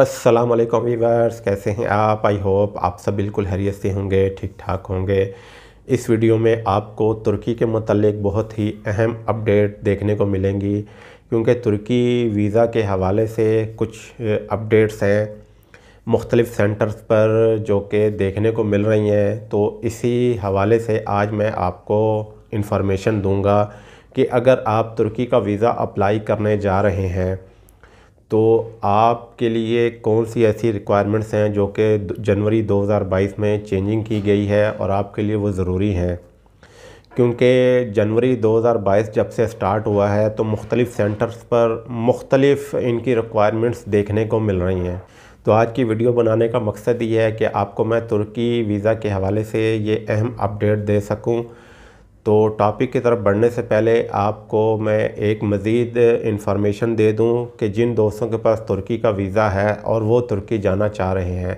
अस्सलाम वालेकुम वीवर्स कैसे हैं आप आई होप आप सब बिल्कुल हैरियत से होंगे ठीक ठाक होंगे इस वीडियो में आपको तुर्की के मतलब बहुत ही अहम अपडेट देखने को मिलेंगी क्योंकि तुर्की वीज़ा के हवाले से कुछ अपडेट्स हैं मुख्तलिफ़ सेंटर्स पर जो कि देखने को मिल रही हैं तो इसी हवाले से आज मैं आपको इन्फॉर्मेशन दूँगा कि अगर आप तुर्की का वीज़ा अप्लाई करने जा रहे हैं तो आपके लिए कौन सी ऐसी रिक्वायरमेंट्स हैं जो कि जनवरी 2022 में चेंजिंग की गई है और आपके लिए वो ज़रूरी हैं क्योंकि जनवरी 2022 जब से स्टार्ट हुआ है तो मुख्तलिफ़ सेंटर्स पर मुख्तलिफ़ इनकी रिक्वायरमेंट्स देखने को मिल रही हैं तो आज की वीडियो बनाने का मकसद ये है कि आपको मैं तुर्की वीज़ा के हवाले से ये अहम अपडेट दे सकूँ तो टॉपिक की तरफ बढ़ने से पहले आपको मैं एक मज़ीद इन्फॉर्मेशन दे दूं कि जिन दोस्तों के पास तुर्की का वीज़ा है और वो तुर्की जाना चाह रहे हैं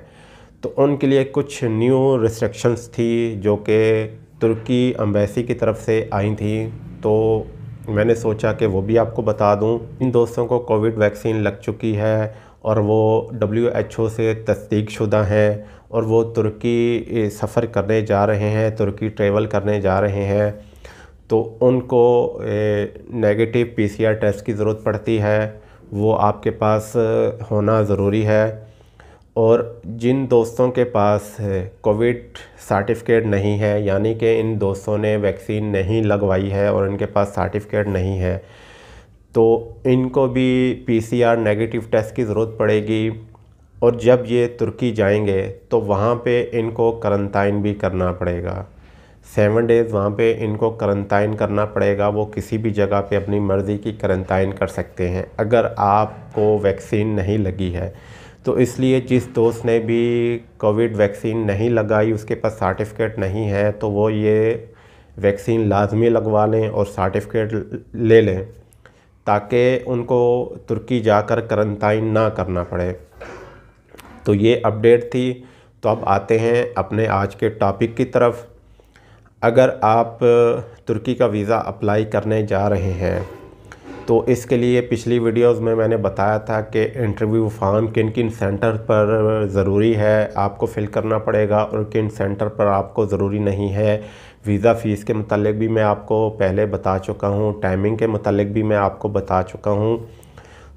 तो उनके लिए कुछ न्यू रिस्ट्रिक्शंस थी जो कि तुर्की अम्बेसी की तरफ से आई थी तो मैंने सोचा कि वो भी आपको बता दूं इन दोस्तों को कोविड वैक्सीन लग चुकी है और वो डब्ल्यू एच ओ से तस्दीक शुदा हैं और वो तुर्की सफ़र करने जा रहे हैं तुर्की ट्रेवल करने जा रहे हैं तो उनको negative P C R test की ज़रूरत पड़ती है वो आपके पास होना ज़रूरी है और जिन दोस्तों के पास कोविड सर्टिफिकेट नहीं है यानी कि इन दोस्तों ने वैक्सीन नहीं लगवाई है और इनके पास सर्टिफिकेट नहीं है तो इनको भी पीसीआर नेगेटिव टेस्ट की ज़रूरत पड़ेगी और जब ये तुर्की जाएंगे तो वहाँ पे इनको करंटाइन भी करना पड़ेगा सेवन डेज़ वहाँ पे इनको करंटाइन करना पड़ेगा वो किसी भी जगह पे अपनी मर्ज़ी की करंटाइन कर सकते हैं अगर आपको वैक्सीन नहीं लगी है तो इसलिए जिस दोस्त ने भी कोविड वैक्सीन नहीं लगाई उसके पास सर्टिफिकेट नहीं है तो वो ये वैक्सीन लाजमी लगवा लें और सर्टिफिकेट ले लें ताकि उनको तुर्की जाकर करंटाइन ना करना पड़े तो ये अपडेट थी तो अब आते हैं अपने आज के टॉपिक की तरफ अगर आप तुर्की का वीज़ा अप्लाई करने जा रहे हैं तो इसके लिए पिछली वीडियोस में मैंने बताया था कि इंटरव्यू फॉर्म किन किन सेंटर पर ज़रूरी है आपको फिल करना पड़ेगा और किन सेंटर पर आपको ज़रूरी नहीं है वीज़ा फ़ीस के मतलब भी मैं आपको पहले बता चुका हूँ टाइमिंग के मतलब भी मैं आपको बता चुका हूँ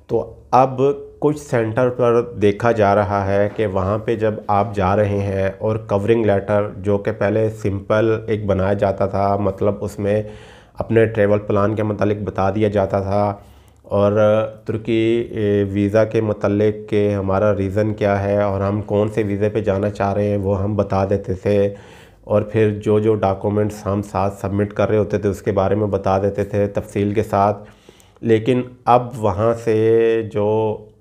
तो अब कुछ सेंटर पर देखा जा रहा है कि वहाँ पे जब आप जा रहे हैं और कवरिंग लेटर जो कि पहले सिंपल एक बनाया जाता था मतलब उसमें अपने ट्रेवल प्लान के मतलब बता दिया जाता था और तुर्की वीज़ा के मतलब के हमारा रीज़न क्या है और हम कौन से वीज़े पे जाना चाह रहे हैं वो हम बता देते थे और फिर जो जो डॉक्यूमेंट्स हम साथ सबमिट कर रहे होते थे उसके बारे में बता देते थे तफसील के साथ लेकिन अब वहाँ से जो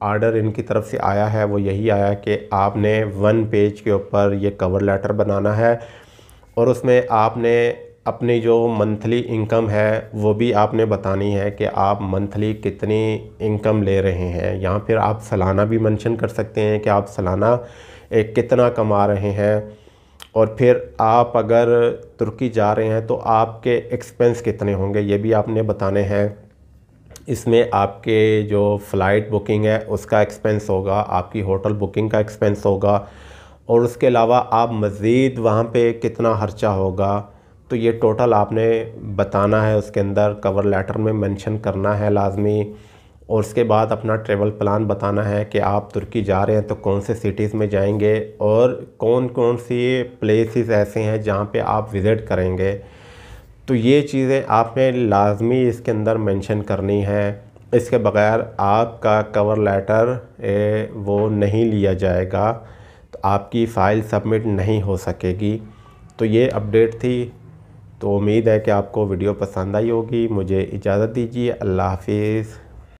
आर्डर इनकी तरफ से आया है वो यही आया कि आपने वन पेज के ऊपर ये कवर लेटर बनाना है और उसमें आपने अपनी जो मंथली इनकम है वो भी आपने बतानी है कि आप मंथली कितनी इनकम ले रहे हैं या फिर आप सालाना भी मेंशन कर सकते हैं कि आप सालाना कितना कमा रहे हैं और फिर आप अगर तुर्की जा रहे हैं तो आपके एक्सपेंस कितने होंगे ये भी आपने बताने हैं इसमें आपके जो फ़्लाइट बुकिंग है उसका एक्सपेंस होगा आपकी होटल बुकिंग का एक्सपेंस होगा और उसके अलावा आप मज़ीद वहाँ पे कितना खर्चा होगा तो ये टोटल आपने बताना है उसके अंदर कवर लेटर में मेंशन करना है लाजमी और उसके बाद अपना ट्रेवल प्लान बताना है कि आप तुर्की जा रहे हैं तो कौन से सिटीज़ में जाएंगे और कौन कौन सी प्लेसेस ऐसे हैं जहाँ पे आप विज़िट करेंगे तो ये चीज़ें आपने लाजमी इसके अंदर मेंशन करनी है इसके बगैर आपका कवर लेटर वो नहीं लिया जाएगा तो आपकी फ़ाइल सबमिट नहीं हो सकेगी तो ये अपडेट थी तो उम्मीद है कि आपको वीडियो पसंद आई होगी मुझे इजाज़त दीजिए अल्लाह हाफिज़